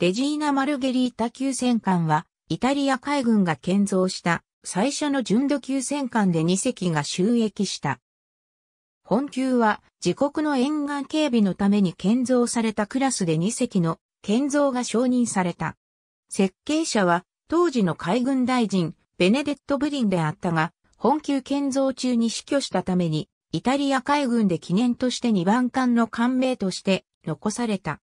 レジーナ・マルゲリータ級戦艦は、イタリア海軍が建造した最初の純度級戦艦で2隻が収益した。本級は自国の沿岸警備のために建造されたクラスで2隻の建造が承認された。設計者は当時の海軍大臣ベネデット・ブリンであったが、本級建造中に死去したために、イタリア海軍で記念として2番艦の艦名として残された。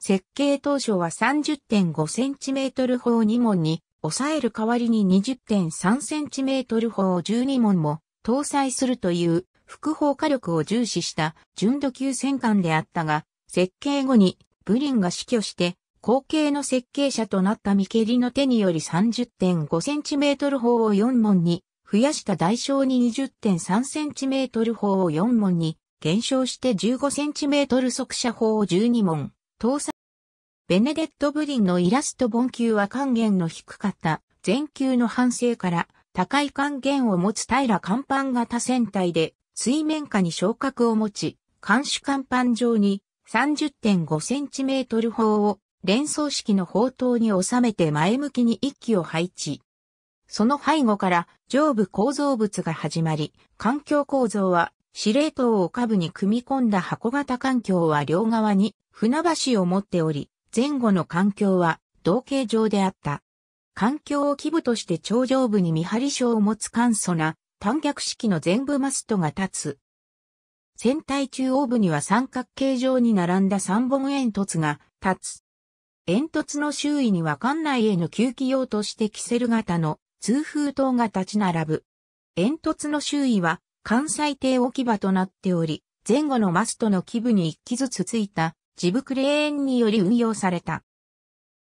設計当初は 30.5cm 砲2門に、抑える代わりに 20.3cm 砲12門も搭載するという副砲火力を重視した純度級戦艦であったが、設計後にブリンが死去して後継の設計者となったミケリの手により 30.5cm 砲を4門に増やした代償に 20.3cm 砲を4門に減少して 15cm 速射砲を12門。搭載。ベネデット・ブリンのイラスト本級は還元の低かった全球の反省から高い還元を持つ平甲板型船体で水面下に昇格を持ち、監視甲板上に 30.5cm 砲を連装式の砲塔に収めて前向きに一機を配置。その背後から上部構造物が始まり、環境構造は司令塔を下部に組み込んだ箱型環境は両側に船橋を持っており、前後の環境は同形状であった。環境を基部として頂上部に見張り章を持つ簡素な単脚式の全部マストが立つ。船体中央部には三角形状に並んだ三本煙突が立つ。煙突の周囲には館内への吸気用としてキセル型の通風塔が立ち並ぶ。煙突の周囲は関西艇置き場となっており、前後のマストの基部に一機ずつついたジブクレーンにより運用された。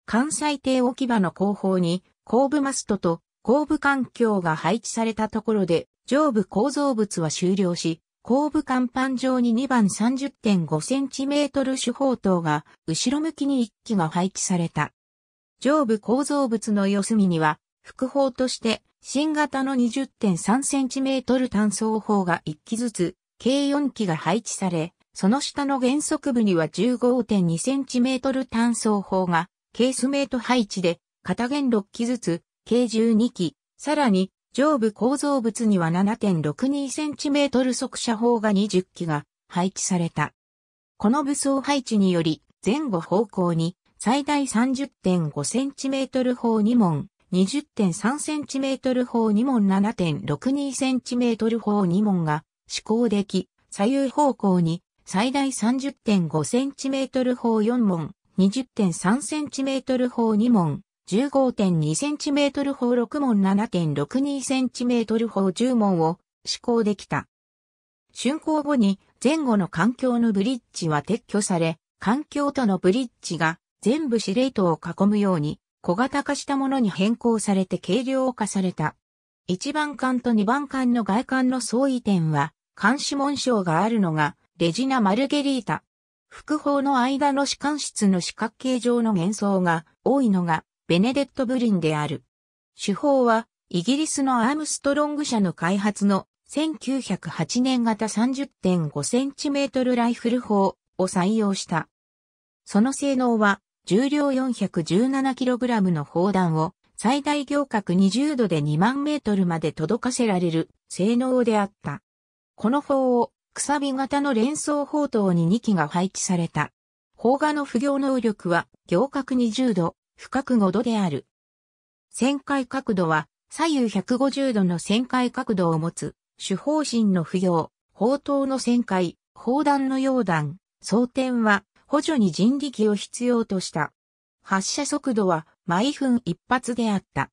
関西艇置き場の後方に後部マストと後部環境が配置されたところで上部構造物は終了し、後部甲板上に2番 30.5cm 手法塔が後ろ向きに1機が配置された。上部構造物の四隅には副砲として新型の 20.3cm 単装砲が1機ずつ計4機が配置され、その下の原則部には 15.2cm 単装砲が、ケースメイト配置で、片弦6機ずつ、計12機、さらに、上部構造物には 7.62cm 速射砲が20機が配置された。この武装配置により、前後方向に最大 30.5cm 砲2門、20.3cm 砲2門 7.62cm 砲2門が施行でき、左右方向に最大 30.5cm 砲4門、20.3cm 砲2門、15.2cm 砲6門 7.62cm 砲10門を施行できた。竣工後に前後の環境のブリッジは撤去され、環境とのブリッジが全部司令塔を囲むように小型化したものに変更されて軽量化された。1番艦と2番艦の外観の相違点は、監視紋章があるのがレジナ・マルゲリータ。複方の間の歯間室の四角形状の幻想が多いのがベネデット・ブリンである。手法はイギリスのアームストロング社の開発の1908年型 30.5cm ライフル砲を採用した。その性能は重量 417kg の砲弾を最大行角20度で2万メートルまで届かせられる性能であった。この砲をくさび型の連装砲塔に2機が配置された。砲画の不行能力は行角20度、深く5度である。旋回角度は左右150度の旋回角度を持つ、主砲身の不行、砲塔の旋回、砲弾の溶弾、装填は補助に人力を必要とした。発射速度は毎分一発であった。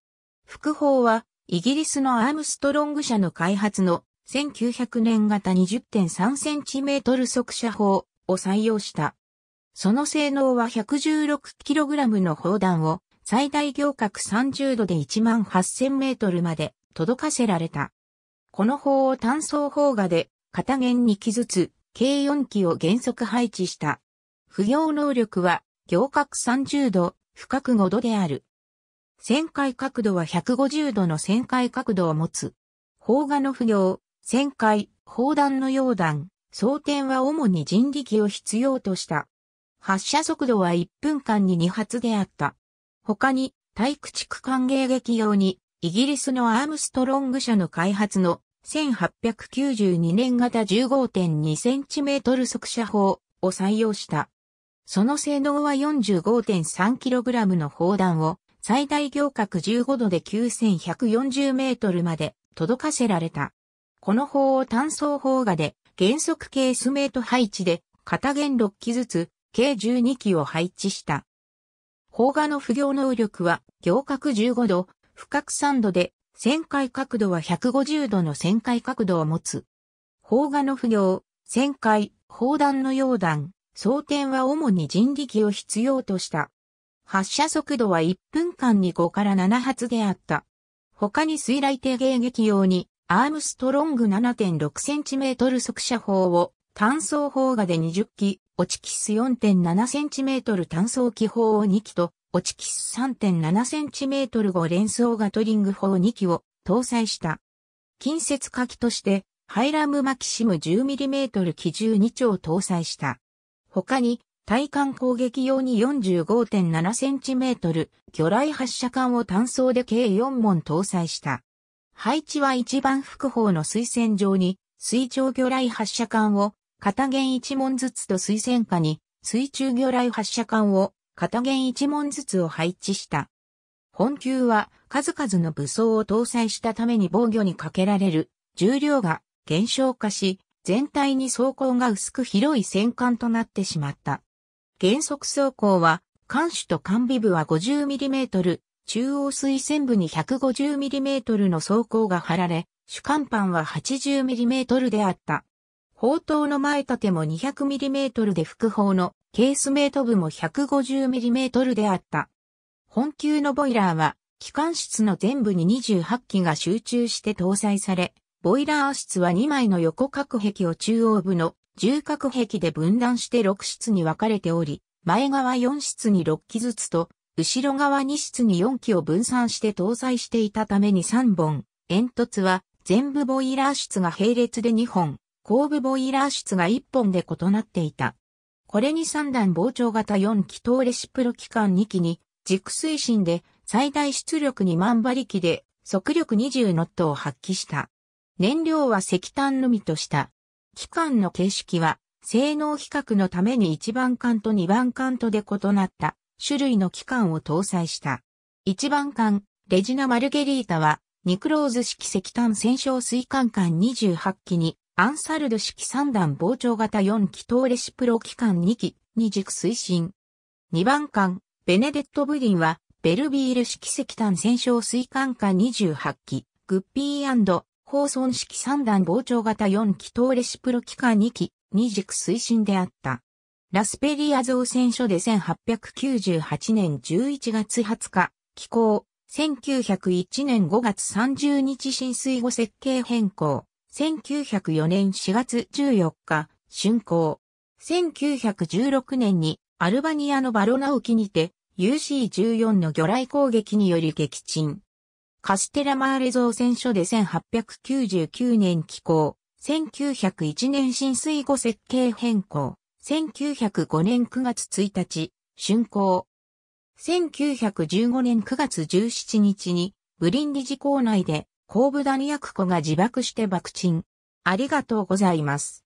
副砲はイギリスのアームストロング社の開発の1900年型 20.3cm 速射砲を採用した。その性能は 116kg の砲弾を最大行角30度で1万8000メートルまで届かせられた。この砲を単装砲画で片弦2機ずつ計4機を原則配置した。不要能力は行角30度、深角5度である。旋回角度は150度の旋回角度を持つ。砲画の不行、旋回、砲弾の溶弾、装填は主に人力を必要とした。発射速度は1分間に2発であった。他に、対駆逐艦迎撃用に、イギリスのアームストロング社の開発の1892年型1 5 2センチメートル速射砲を採用した。その性能は 45.3kg の砲弾を最大行角15度で9140メートルまで届かせられた。この砲を単層砲画で原則系スメート配置で片弦6機ずつ計12機を配置した。砲画の不行能力は行角15度、深角3度で旋回角度は150度の旋回角度を持つ。砲画の不行、旋回、砲弾の溶弾、装填は主に人力を必要とした。発射速度は1分間に5から7発であった。他に水雷低迎撃用にアームストロング 7.6cm 速射砲を単装砲画で20機、オチキス 4.7cm 単装機砲を2機と、オチキス 3.7cm 後連装ガトリング砲2機を搭載した。近接火器として、ハイラムマキシム 10mm 機銃2丁搭載した。他に、対艦攻撃用に 45.7cm 魚雷発射管を単装で計4門搭載した。配置は一番複砲の水線上に、水上魚雷発射管を、片弦一門ずつと水線下に、水中魚雷発射管を、片弦一門ずつを配置した。本級は、数々の武装を搭載したために防御にかけられる、重量が減少化し、全体に装甲が薄く広い戦艦となってしまった。原則装甲は、艦首と艦尾部は 50mm、中央水線部に 150mm の装甲が張られ、主甲板は 80mm であった。砲塔の前立ても 200mm で副砲のケースメート部も 150mm であった。本級のボイラーは、機関室の全部に28機が集中して搭載され、ボイラー室は2枚の横隔壁を中央部の重隔壁で分断して6室に分かれており、前側4室に6機ずつと後ろ側2室に4機を分散して搭載していたために3本、煙突は全部ボイラー室が並列で2本、後部ボイラー室が1本で異なっていた。これに3段膨張型4気筒レシプロ機関2機に、軸推進で最大出力2万馬力で速力20ノットを発揮した。燃料は石炭のみとした。機関の形式は性能比較のために1番艦と2番艦とで異なった。種類の機関を搭載した。一番艦、レジナ・マルゲリータは、ニクローズ式石炭戦勝水管艦28機に、アンサルド式三段膨張型4気筒レシプロ機関2機、二軸推進。二番艦、ベネデット・ブリンは、ベルビール式石炭戦勝水管艦28機、グッピーホーソン式三段膨張型4気筒レシプロ機関2機、二軸推進であった。ラスペリア造船所で1898年11月20日、寄港、1901年5月30日浸水後設計変更、1904年4月14日、竣工。1916年にアルバニアのバロナ沖にて UC14 の魚雷攻撃により撃沈。カステラマーレ造船所で1899年寄港、1901年浸水後設計変更。1905年9月1日、竣工。1915年9月17日に、ブリン理事ジ校内で、後部弾薬庫が自爆して爆沈。ありがとうございます。